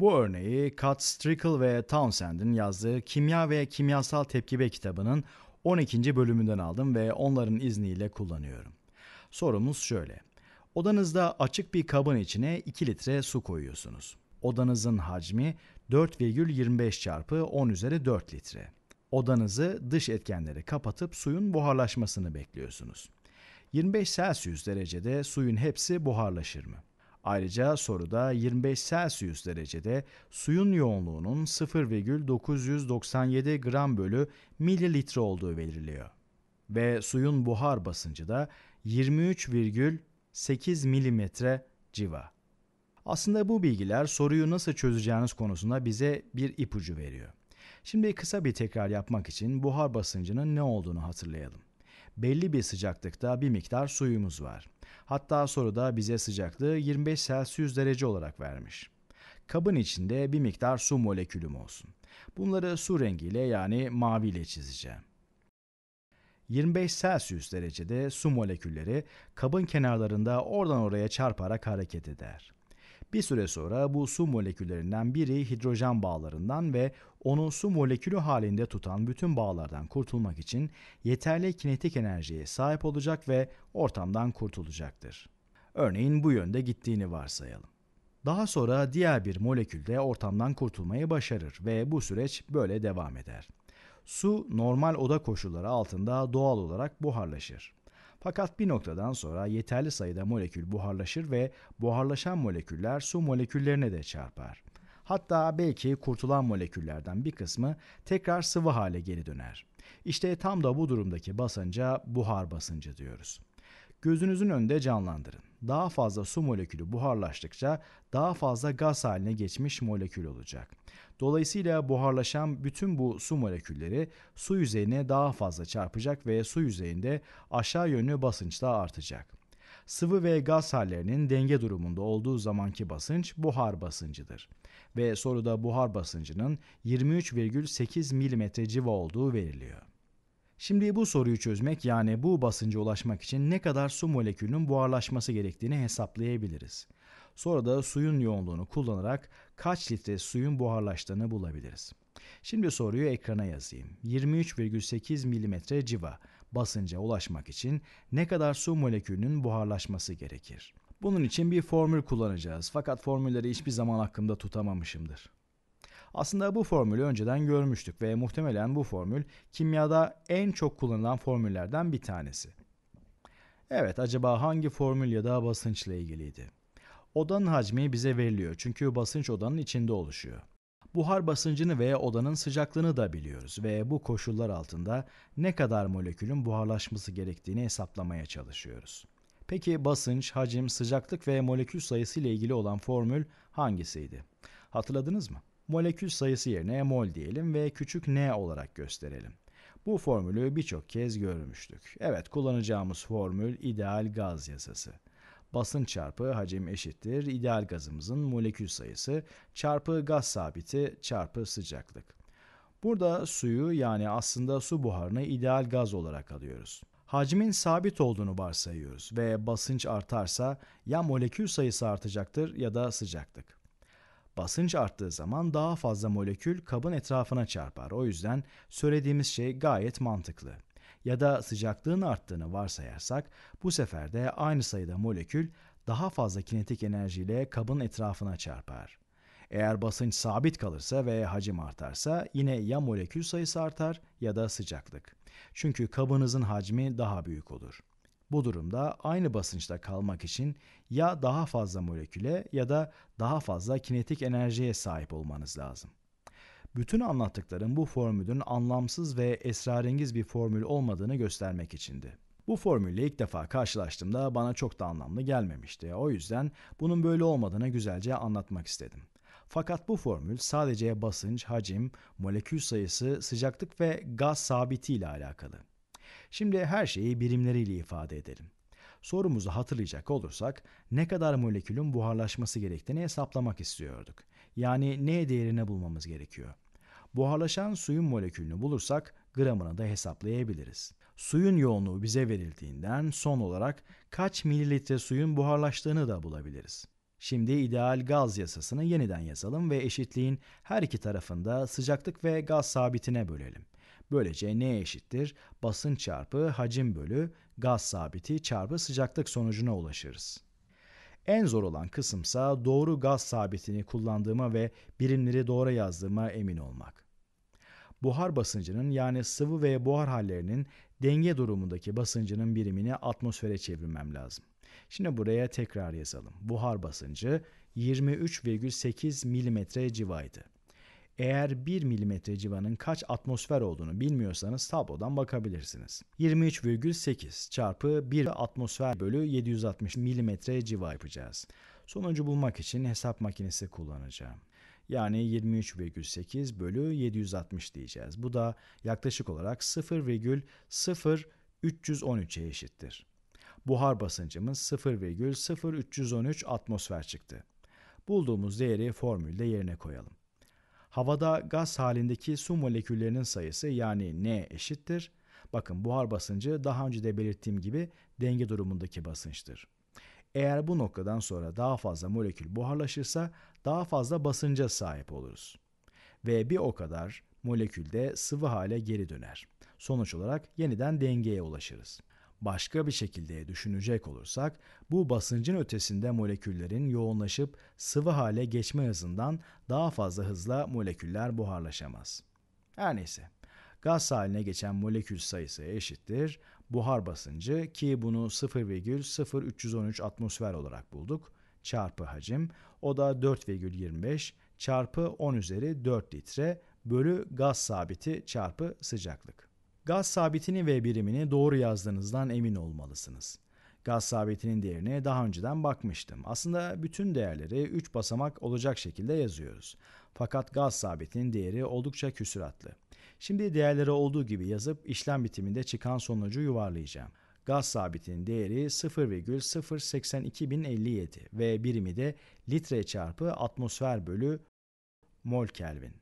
Bu örneği Kat Strickel ve Townsend'in yazdığı Kimya ve Kimyasal Tepkibe kitabının 12. bölümünden aldım ve onların izniyle kullanıyorum. Sorumuz şöyle. Odanızda açık bir kabın içine 2 litre su koyuyorsunuz. Odanızın hacmi 4,25 çarpı 10 üzeri 4 litre. Odanızı dış etkenleri kapatıp suyun buharlaşmasını bekliyorsunuz. 25 Celsius derecede suyun hepsi buharlaşır mı? Ayrıca soruda 25 Celsius derecede suyun yoğunluğunun 0,997 gram bölü mililitre olduğu belirliyor. Ve suyun buhar basıncı da 23,8 milimetre civa. Aslında bu bilgiler soruyu nasıl çözeceğiniz konusunda bize bir ipucu veriyor. Şimdi kısa bir tekrar yapmak için buhar basıncının ne olduğunu hatırlayalım belli bir sıcaklıkta bir miktar suyumuz var. Hatta soruda bize sıcaklığı 25 Celsius derece olarak vermiş. Kabın içinde bir miktar su molekülüm olsun. Bunları su rengiyle yani maviyle çizeceğim. 25 Celsius derecede su molekülleri kabın kenarlarında oradan oraya çarparak hareket eder. Bir süre sonra bu su moleküllerinden biri hidrojen bağlarından ve onu su molekülü halinde tutan bütün bağlardan kurtulmak için yeterli kinetik enerjiye sahip olacak ve ortamdan kurtulacaktır. Örneğin bu yönde gittiğini varsayalım. Daha sonra diğer bir molekül de ortamdan kurtulmayı başarır ve bu süreç böyle devam eder. Su normal oda koşulları altında doğal olarak buharlaşır. Fakat bir noktadan sonra yeterli sayıda molekül buharlaşır ve buharlaşan moleküller su moleküllerine de çarpar. Hatta belki kurtulan moleküllerden bir kısmı tekrar sıvı hale geri döner. İşte tam da bu durumdaki basınca buhar basıncı diyoruz. Gözünüzün önünde canlandırın. Daha fazla su molekülü buharlaştıkça daha fazla gaz haline geçmiş molekül olacak. Dolayısıyla buharlaşan bütün bu su molekülleri su yüzeyine daha fazla çarpacak ve su yüzeyinde aşağı yönlü da artacak. Sıvı ve gaz hallerinin denge durumunda olduğu zamanki basınç buhar basıncıdır. Ve soruda buhar basıncının 23,8 mm civa olduğu veriliyor. Şimdi bu soruyu çözmek yani bu basınca ulaşmak için ne kadar su molekülünün buharlaşması gerektiğini hesaplayabiliriz. Sonra da suyun yoğunluğunu kullanarak kaç litre suyun buharlaştığını bulabiliriz. Şimdi soruyu ekrana yazayım. 23,8 mm civa basınca ulaşmak için ne kadar su molekülünün buharlaşması gerekir? Bunun için bir formül kullanacağız fakat formülleri hiçbir zaman aklımda tutamamışımdır. Aslında bu formülü önceden görmüştük ve muhtemelen bu formül kimyada en çok kullanılan formüllerden bir tanesi. Evet acaba hangi formül ya da basınçla ilgiliydi? Odanın hacmi bize veriliyor çünkü basınç odanın içinde oluşuyor. Buhar basıncını veya odanın sıcaklığını da biliyoruz ve bu koşullar altında ne kadar molekülün buharlaşması gerektiğini hesaplamaya çalışıyoruz. Peki basınç, hacim, sıcaklık ve molekül sayısı ile ilgili olan formül hangisiydi? Hatırladınız mı? Molekül sayısı yerine mol diyelim ve küçük n olarak gösterelim. Bu formülü birçok kez görmüştük. Evet kullanacağımız formül ideal gaz yasası basın çarpı hacim eşittir ideal gazımızın molekül sayısı çarpı gaz sabiti çarpı sıcaklık. Burada suyu yani aslında su buharını ideal gaz olarak alıyoruz. Hacmin sabit olduğunu varsayıyoruz ve basınç artarsa ya molekül sayısı artacaktır ya da sıcaklık. Basınç arttığı zaman daha fazla molekül kabın etrafına çarpar. O yüzden söylediğimiz şey gayet mantıklı ya da sıcaklığın arttığını varsayarsak bu sefer de aynı sayıda molekül daha fazla kinetik enerjiyle kabın etrafına çarpar. Eğer basınç sabit kalırsa ve hacim artarsa yine ya molekül sayısı artar ya da sıcaklık. Çünkü kabınızın hacmi daha büyük olur. Bu durumda aynı basınçta kalmak için ya daha fazla moleküle ya da daha fazla kinetik enerjiye sahip olmanız lazım. Bütün anlattıklarım bu formülün anlamsız ve esrarengiz bir formül olmadığını göstermek içindi. Bu formülle ilk defa karşılaştığımda bana çok da anlamlı gelmemişti. O yüzden bunun böyle olmadığını güzelce anlatmak istedim. Fakat bu formül sadece basınç, hacim, molekül sayısı, sıcaklık ve gaz sabiti ile alakalı. Şimdi her şeyi birimleriyle ifade edelim. Sorumuzu hatırlayacak olursak ne kadar molekülün buharlaşması gerektiğini hesaplamak istiyorduk yani N değerini bulmamız gerekiyor. Buharlaşan suyun molekülünü bulursak gramını da hesaplayabiliriz. Suyun yoğunluğu bize verildiğinden son olarak kaç mililitre suyun buharlaştığını da bulabiliriz. Şimdi ideal gaz yasasını yeniden yazalım ve eşitliğin her iki tarafında sıcaklık ve gaz sabitine bölelim. Böylece n eşittir? Basın çarpı hacim bölü gaz sabiti çarpı sıcaklık sonucuna ulaşırız. En zor olan kısımsa doğru gaz sabitini kullandığıma ve birimleri doğru yazdığıma emin olmak. Buhar basıncının yani sıvı ve buhar hallerinin denge durumundaki basıncının birimini atmosfere çevirmem lazım. Şimdi buraya tekrar yazalım. Buhar basıncı 23,8 mm civaydı. Eğer 1 milimetre civanın kaç atmosfer olduğunu bilmiyorsanız tablodan bakabilirsiniz. 23,8 çarpı 1 atmosfer bölü 760 milimetre civa yapacağız. Sonucu bulmak için hesap makinesi kullanacağım. Yani 23,8 bölü 760 diyeceğiz. Bu da yaklaşık olarak 0,0313'e eşittir. Buhar basıncımız 0,0313 atmosfer çıktı. Bulduğumuz değeri formülde yerine koyalım. Havada gaz halindeki su moleküllerinin sayısı yani N eşittir. Bakın buhar basıncı daha önce de belirttiğim gibi denge durumundaki basınçtır. Eğer bu noktadan sonra daha fazla molekül buharlaşırsa daha fazla basınca sahip oluruz. Ve bir o kadar molekülde sıvı hale geri döner. Sonuç olarak yeniden dengeye ulaşırız. Başka bir şekilde düşünecek olursak bu basıncın ötesinde moleküllerin yoğunlaşıp sıvı hale geçme hızından daha fazla hızla moleküller buharlaşamaz. Her neyse gaz haline geçen molekül sayısı eşittir. Buhar basıncı ki bunu 0,0313 atmosfer olarak bulduk çarpı hacim o da 4,25 çarpı 10 üzeri 4 litre bölü gaz sabiti çarpı sıcaklık. Gaz sabitini ve birimini doğru yazdığınızdan emin olmalısınız. Gaz sabitinin değerine daha önceden bakmıştım. Aslında bütün değerleri 3 basamak olacak şekilde yazıyoruz. Fakat gaz sabitinin değeri oldukça küsuratlı. Şimdi değerleri olduğu gibi yazıp işlem bitiminde çıkan sonucu yuvarlayacağım. Gaz sabitinin değeri 0,082057 ve birimi de litre çarpı atmosfer bölü mol kelvin.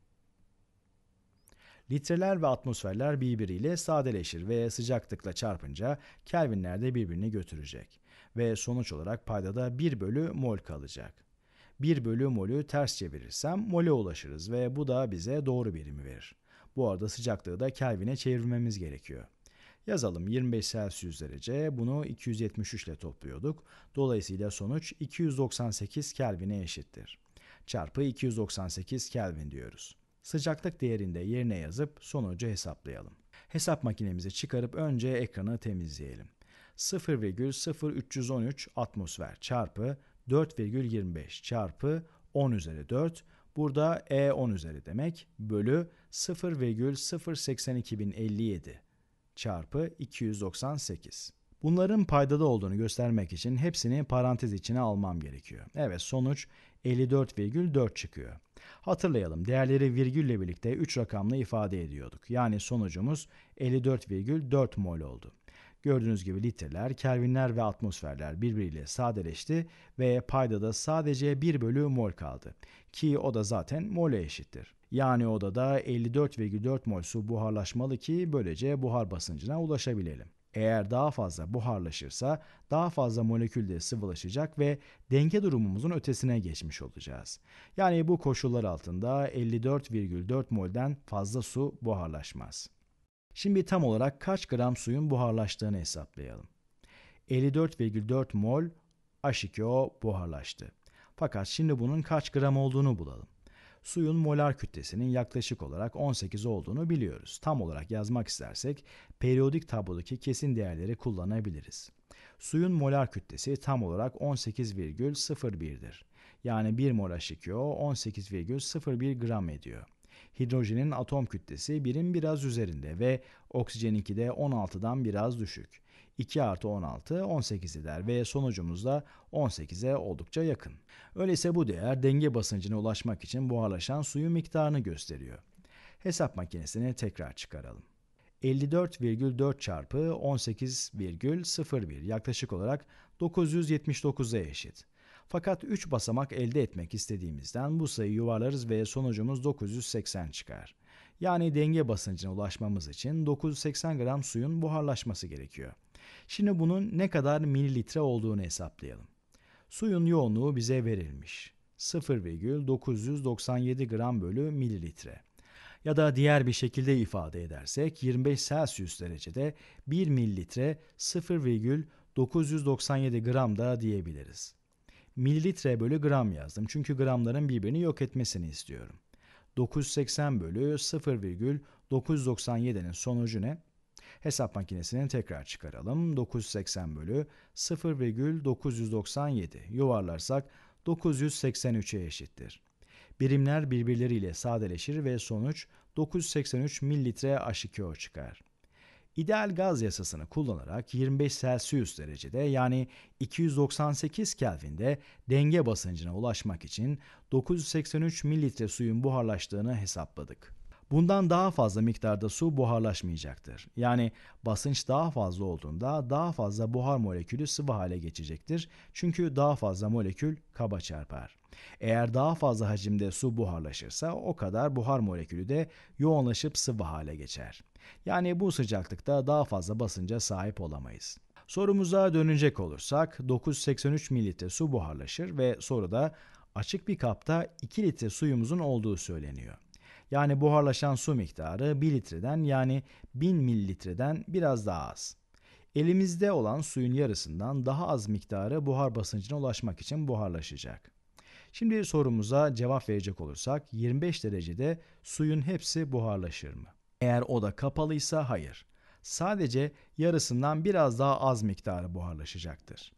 Litreler ve atmosferler birbiriyle sadeleşir ve sıcaklıkla çarpınca Kelvinler de birbirini götürecek. Ve sonuç olarak paydada 1 bölü mol kalacak. 1 bölü molü ters çevirirsem mole ulaşırız ve bu da bize doğru birimi verir. Bu arada sıcaklığı da Kelvin'e çevirmemiz gerekiyor. Yazalım 25 Celsius derece bunu 273 ile topluyorduk. Dolayısıyla sonuç 298 Kelvin'e eşittir. Çarpı 298 Kelvin diyoruz sıcaklık değerini de yerine yazıp sonucu hesaplayalım. Hesap makinemizi çıkarıp önce ekranı temizleyelim. 0,0313 atmosfer çarpı 4,25 çarpı 10 üzeri 4 burada E 10 üzeri demek bölü 0,082057 çarpı 298. Bunların paydada olduğunu göstermek için hepsini parantez içine almam gerekiyor. Evet sonuç 54,4 çıkıyor. Hatırlayalım değerleri virgülle birlikte 3 rakamla ifade ediyorduk. Yani sonucumuz 54,4 mol oldu. Gördüğünüz gibi litreler, kelvinler ve atmosferler birbiriyle sadeleşti ve paydada sadece 1 bölü mol kaldı. Ki o da zaten mole eşittir. Yani odada 54,4 mol su buharlaşmalı ki böylece buhar basıncına ulaşabilelim. Eğer daha fazla buharlaşırsa daha fazla molekül de sıvılaşacak ve denge durumumuzun ötesine geçmiş olacağız. Yani bu koşullar altında 54,4 molden fazla su buharlaşmaz. Şimdi tam olarak kaç gram suyun buharlaştığını hesaplayalım. 54,4 mol H2O buharlaştı. Fakat şimdi bunun kaç gram olduğunu bulalım suyun molar kütlesinin yaklaşık olarak 18 olduğunu biliyoruz. Tam olarak yazmak istersek periyodik tablodaki kesin değerleri kullanabiliriz. Suyun molar kütlesi tam olarak 18,01'dir. Yani 1 mol H2O 18,01 gram ediyor. Hidrojenin atom kütlesi birim biraz üzerinde ve oksijeninki de 16'dan biraz düşük. 2 artı 16 18 eder ve sonucumuz da 18'e oldukça yakın. Öyleyse bu değer denge basıncına ulaşmak için buharlaşan suyun miktarını gösteriyor. Hesap makinesini tekrar çıkaralım. 54,4 çarpı 18,01 yaklaşık olarak 979'a eşit. Fakat 3 basamak elde etmek istediğimizden bu sayıyı yuvarlarız ve sonucumuz 980 çıkar. Yani denge basıncına ulaşmamız için 980 gram suyun buharlaşması gerekiyor. Şimdi bunun ne kadar mililitre olduğunu hesaplayalım. Suyun yoğunluğu bize verilmiş. 0,997 gram bölü mililitre. Ya da diğer bir şekilde ifade edersek 25 Celsius derecede 1 mililitre 0,997 gram da diyebiliriz. Mililitre bölü gram yazdım çünkü gramların birbirini yok etmesini istiyorum. 980 bölü 0,997'nin sonucu ne? Hesap makinesini tekrar çıkaralım. 980 bölü 0,997 yuvarlarsak 983'e eşittir. Birimler birbirleriyle sadeleşir ve sonuç 983 mililitre H2O çıkar. İdeal gaz yasasını kullanarak 25 Celsius derecede yani 298 Kelvin'de denge basıncına ulaşmak için 983 mililitre suyun buharlaştığını hesapladık. Bundan daha fazla miktarda su buharlaşmayacaktır. Yani basınç daha fazla olduğunda daha fazla buhar molekülü sıvı hale geçecektir. Çünkü daha fazla molekül kaba çarpar. Eğer daha fazla hacimde su buharlaşırsa o kadar buhar molekülü de yoğunlaşıp sıvı hale geçer. Yani bu sıcaklıkta daha fazla basınca sahip olamayız. Sorumuza dönecek olursak 983 mililitre su buharlaşır ve soruda açık bir kapta 2 litre suyumuzun olduğu söyleniyor. Yani buharlaşan su miktarı 1 litreden yani 1000 mililitreden biraz daha az. Elimizde olan suyun yarısından daha az miktarı buhar basıncına ulaşmak için buharlaşacak. Şimdi sorumuza cevap verecek olursak 25 derecede suyun hepsi buharlaşır mı? Eğer oda kapalıysa hayır. Sadece yarısından biraz daha az miktarı buharlaşacaktır.